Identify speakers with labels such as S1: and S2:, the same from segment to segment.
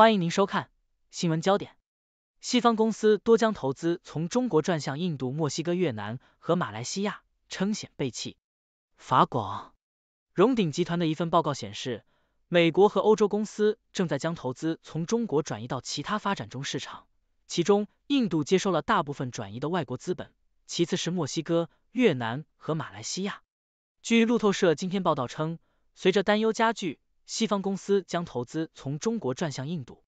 S1: 欢迎您收看新闻焦点。西方公司多将投资从中国转向印度、墨西哥、越南和马来西亚，称险背弃。法广，荣鼎集团的一份报告显示，美国和欧洲公司正在将投资从中国转移到其他发展中市场，其中印度接收了大部分转移的外国资本，其次是墨西哥、越南和马来西亚。据路透社今天报道称，随着担忧加剧。西方公司将投资从中国转向印度。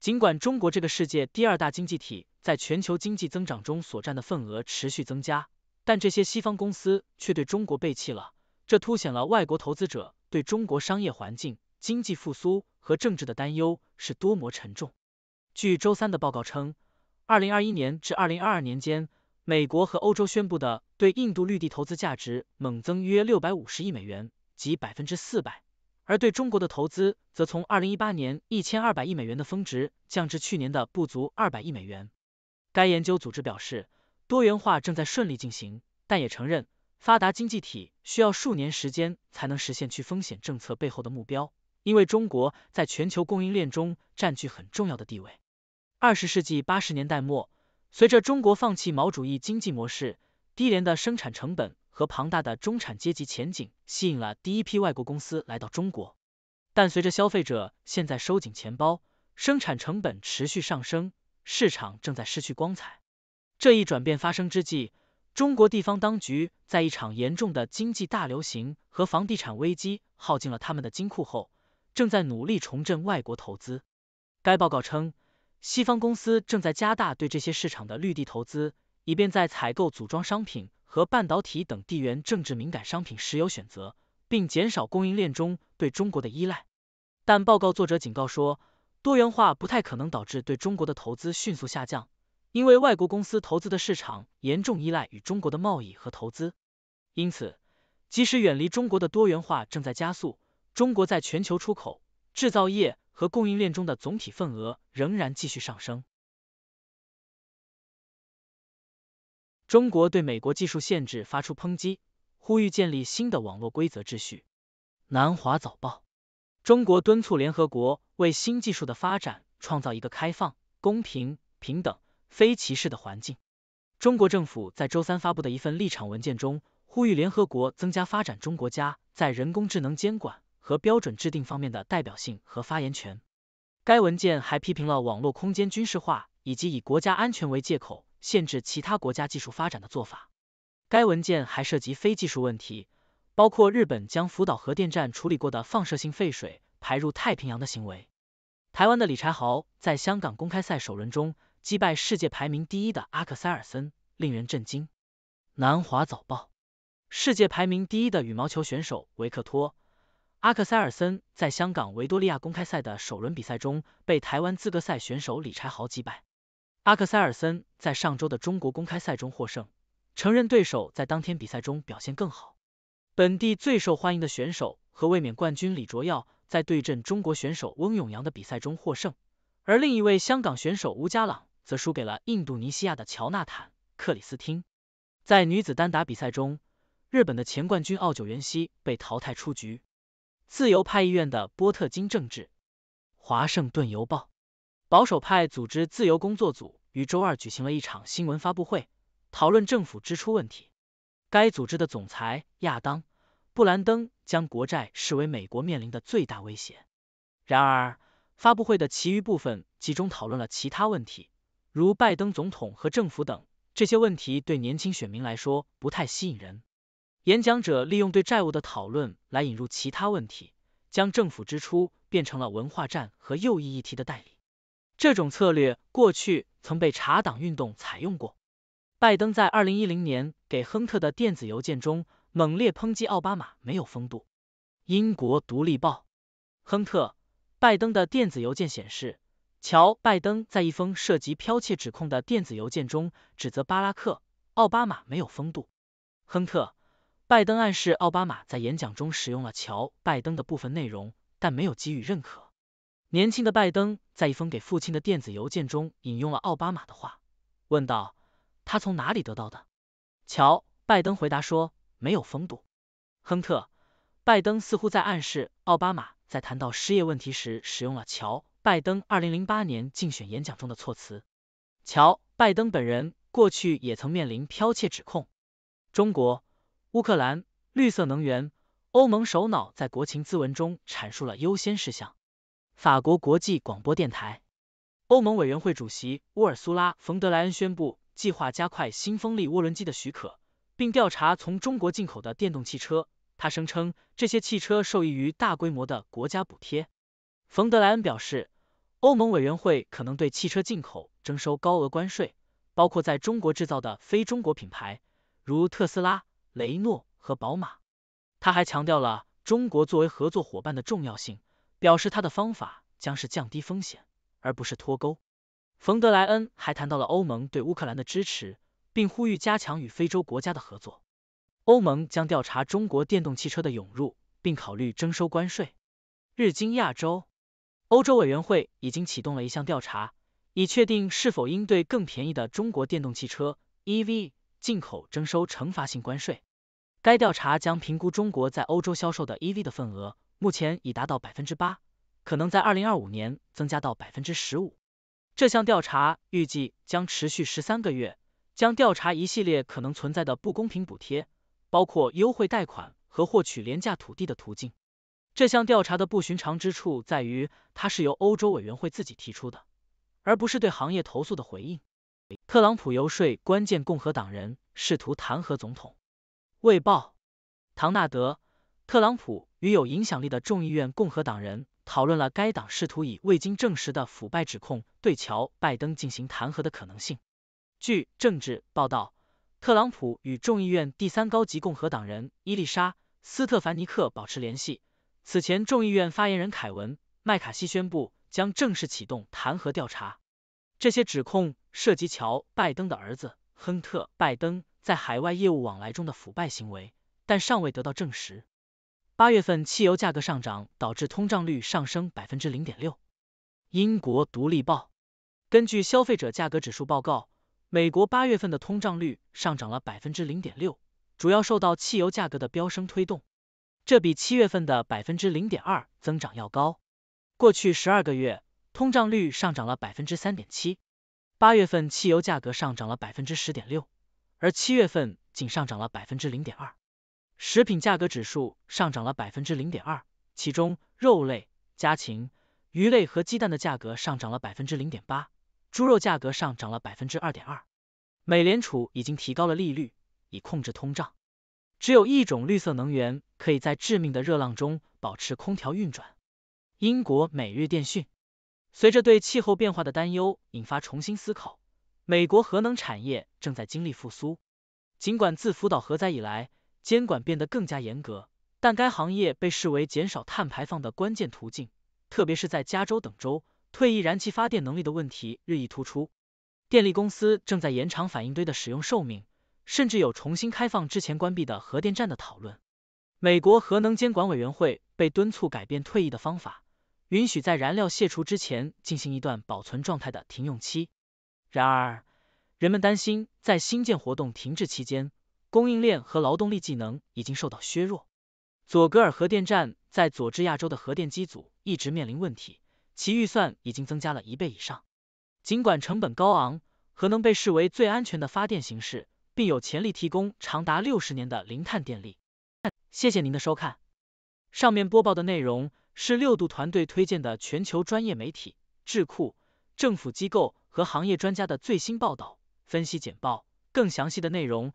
S1: 尽管中国这个世界第二大经济体在全球经济增长中所占的份额持续增加，但这些西方公司却对中国背弃了。这凸显了外国投资者对中国商业环境、经济复苏和政治的担忧是多么沉重。据周三的报告称，2021年至2022年间，美国和欧洲宣布的对印度绿地投资价值猛增约650亿美元，即百分之四百。而对中国的投资则从二零一八年一千二百亿美元的峰值降至去年的不足二百亿美元。该研究组织表示，多元化正在顺利进行，但也承认发达经济体需要数年时间才能实现去风险政策背后的目标，因为中国在全球供应链中占据很重要的地位。二十世纪八十年代末，随着中国放弃毛主义经济模式，低廉的生产成本。和庞大的中产阶级前景吸引了第一批外国公司来到中国，但随着消费者现在收紧钱包，生产成本持续上升，市场正在失去光彩。这一转变发生之际，中国地方当局在一场严重的经济大流行和房地产危机耗尽了他们的金库后，正在努力重振外国投资。该报告称，西方公司正在加大对这些市场的绿地投资。以便在采购组装商品和半导体等地缘政治敏感商品时有选择，并减少供应链中对中国的依赖。但报告作者警告说，多元化不太可能导致对中国的投资迅速下降，因为外国公司投资的市场严重依赖与中国的贸易和投资。因此，即使远离中国的多元化正在加速，中国在全球出口、制造业和供应链中的总体份额仍然继续上升。中国对美国技术限制发出抨击，呼吁建立新的网络规则秩序。南华早报：中国敦促联合国为新技术的发展创造一个开放、公平、平等、非歧视的环境。中国政府在周三发布的一份立场文件中，呼吁联合国增加发展中国家在人工智能监管和标准制定方面的代表性和发言权。该文件还批评了网络空间军事化以及以国家安全为借口。限制其他国家技术发展的做法。该文件还涉及非技术问题，包括日本将福岛核电站处理过的放射性废水排入太平洋的行为。台湾的李柴豪在香港公开赛首轮中击败世界排名第一的阿克塞尔森，令人震惊。南华早报：世界排名第一的羽毛球选手维克托·阿克塞尔森在香港维多利亚公开赛的首轮比赛中被台湾资格赛选手李柴豪击败。阿克塞尔森在上周的中国公开赛中获胜，承认对手在当天比赛中表现更好。本地最受欢迎的选手和卫冕冠军李卓耀在对阵中国选手翁永阳的比赛中获胜，而另一位香港选手吴家朗则输给了印度尼西亚的乔纳坦·克里斯汀。在女子单打比赛中，日本的前冠军奥久元希被淘汰出局。自由派议院的波特金政治，《华盛顿邮报》保守派组织自由工作组。于周二举行了一场新闻发布会，讨论政府支出问题。该组织的总裁亚当·布兰登将国债视为美国面临的最大威胁。然而，发布会的其余部分集中讨论了其他问题，如拜登总统和政府等。这些问题对年轻选民来说不太吸引人。演讲者利用对债务的讨论来引入其他问题，将政府支出变成了文化战和右翼议题的代理。这种策略过去曾被查党运动采用过。拜登在二零一零年给亨特的电子邮件中猛烈抨击奥巴马没有风度。英国独立报，亨特、拜登的电子邮件显示，乔·拜登在一封涉及剽窃指控的电子邮件中指责巴拉克·奥巴马没有风度。亨特、拜登暗示奥巴马在演讲中使用了乔·拜登的部分内容，但没有给予认可。年轻的拜登在一封给父亲的电子邮件中引用了奥巴马的话，问道：“他从哪里得到的？”乔拜登回答说：“没有风度。”亨特，拜登似乎在暗示奥巴马在谈到失业问题时使用了乔拜登二零零八年竞选演讲中的措辞。乔拜登本人过去也曾面临剽窃指控。中国、乌克兰、绿色能源、欧盟首脑在国情咨文中阐述了优先事项。法国国际广播电台，欧盟委员会主席乌尔苏拉·冯德莱恩宣布，计划加快新风力涡轮机的许可，并调查从中国进口的电动汽车。他声称，这些汽车受益于大规模的国家补贴。冯德莱恩表示，欧盟委员会可能对汽车进口征收高额关税，包括在中国制造的非中国品牌，如特斯拉、雷诺和宝马。他还强调了中国作为合作伙伴的重要性。表示他的方法将是降低风险，而不是脱钩。冯德莱恩还谈到了欧盟对乌克兰的支持，并呼吁加强与非洲国家的合作。欧盟将调查中国电动汽车的涌入，并考虑征收关税。日经亚洲，欧洲委员会已经启动了一项调查，以确定是否应对更便宜的中国电动汽车 EV 进口征收惩罚性关税。该调查将评估中国在欧洲销售的 EV 的份额。目前已达到百分之八，可能在二零二五年增加到百分之十五。这项调查预计将持续十三个月，将调查一系列可能存在的不公平补贴，包括优惠贷款和获取廉价土地的途径。这项调查的不寻常之处在于，它是由欧洲委员会自己提出的，而不是对行业投诉的回应。特朗普游说关键共和党人，试图弹劾总统。卫报，唐纳德。特朗普与有影响力的众议院共和党人讨论了该党试图以未经证实的腐败指控对乔·拜登进行弹劾的可能性。据《政治》报道，特朗普与众议院第三高级共和党人伊丽莎·斯特凡尼克保持联系。此前，众议院发言人凯文·麦卡锡宣布将正式启动弹劾调查。这些指控涉及乔·拜登的儿子亨特·拜登在海外业务往来中的腐败行为，但尚未得到证实。八月份汽油价格上涨导致通胀率上升百分之零点六。英国独立报根据消费者价格指数报告，美国八月份的通胀率上涨了百分之零点六，主要受到汽油价格的飙升推动。这比七月份的百分之零点二增长要高。过去十二个月，通胀率上涨了百分之三点七。八月份汽油价格上涨了百分之十点六，而七月份仅上涨了百分之零点二。食品价格指数上涨了百分之零点二，其中肉类、家禽、鱼类和鸡蛋的价格上涨了百分之零点八，猪肉价格上涨了百分之二点二。美联储已经提高了利率以控制通胀。只有一种绿色能源可以在致命的热浪中保持空调运转。英国每日电讯，随着对气候变化的担忧引发重新思考，美国核能产业正在经历复苏，尽管自福岛核灾以来。监管变得更加严格，但该行业被视为减少碳排放的关键途径，特别是在加州等州，退役燃气发电能力的问题日益突出。电力公司正在延长反应堆的使用寿命，甚至有重新开放之前关闭的核电站的讨论。美国核能监管委员会被敦促改变退役的方法，允许在燃料卸除之前进行一段保存状态的停用期。然而，人们担心在新建活动停滞期间。供应链和劳动力技能已经受到削弱。佐格尔核电站在佐治亚州的核电机组一直面临问题，其预算已经增加了一倍以上。尽管成本高昂，核能被视为最安全的发电形式，并有潜力提供长达六十年的零碳电力。谢谢您的收看。上面播报的内容是六度团队推荐的全球专业媒体、智库、政府机构和行业专家的最新报道、分析简报。更详细的内容。